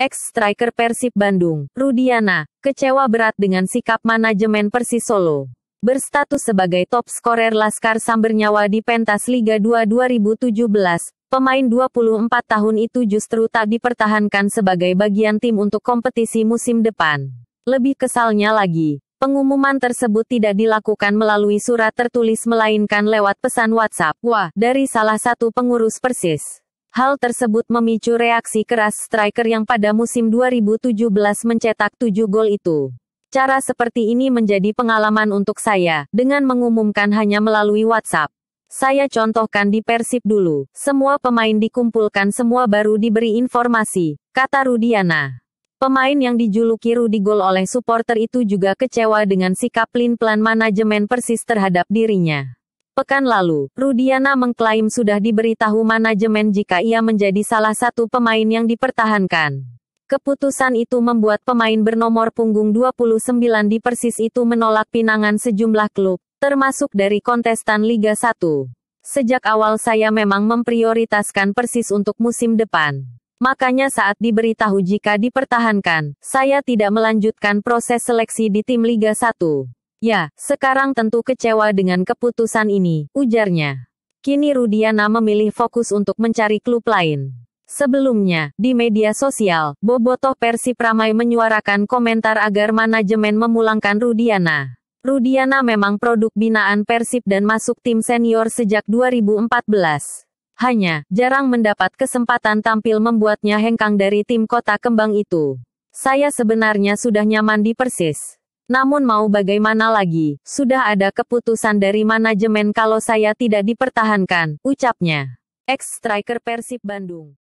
Ex-striker Persib Bandung, Rudiana, kecewa berat dengan sikap manajemen Persis Solo. Berstatus sebagai top scorer Laskar Sambernyawa di pentas Liga 2 2017, pemain 24 tahun itu justru tak dipertahankan sebagai bagian tim untuk kompetisi musim depan. Lebih kesalnya lagi, Pengumuman tersebut tidak dilakukan melalui surat tertulis melainkan lewat pesan WhatsApp, wah, dari salah satu pengurus Persis. Hal tersebut memicu reaksi keras striker yang pada musim 2017 mencetak 7 gol itu. Cara seperti ini menjadi pengalaman untuk saya, dengan mengumumkan hanya melalui WhatsApp. Saya contohkan di Persib dulu, semua pemain dikumpulkan semua baru diberi informasi, kata Rudiana. Pemain yang dijuluki Rudi Gol oleh supporter itu juga kecewa dengan sikap Lin Plan manajemen Persis terhadap dirinya. Pekan lalu, Rudiana mengklaim sudah diberitahu manajemen jika ia menjadi salah satu pemain yang dipertahankan. Keputusan itu membuat pemain bernomor punggung 29 di Persis itu menolak pinangan sejumlah klub, termasuk dari kontestan Liga 1. Sejak awal saya memang memprioritaskan Persis untuk musim depan. Makanya saat diberitahu jika dipertahankan, saya tidak melanjutkan proses seleksi di tim Liga 1. Ya, sekarang tentu kecewa dengan keputusan ini, ujarnya. Kini Rudiana memilih fokus untuk mencari klub lain. Sebelumnya, di media sosial, Bobotoh Persib ramai menyuarakan komentar agar manajemen memulangkan Rudiana. Rudiana memang produk binaan Persib dan masuk tim senior sejak 2014. Hanya, jarang mendapat kesempatan tampil membuatnya hengkang dari tim kota kembang itu. Saya sebenarnya sudah nyaman di Persis. Namun mau bagaimana lagi, sudah ada keputusan dari manajemen kalau saya tidak dipertahankan, ucapnya. Ex-striker Persib Bandung.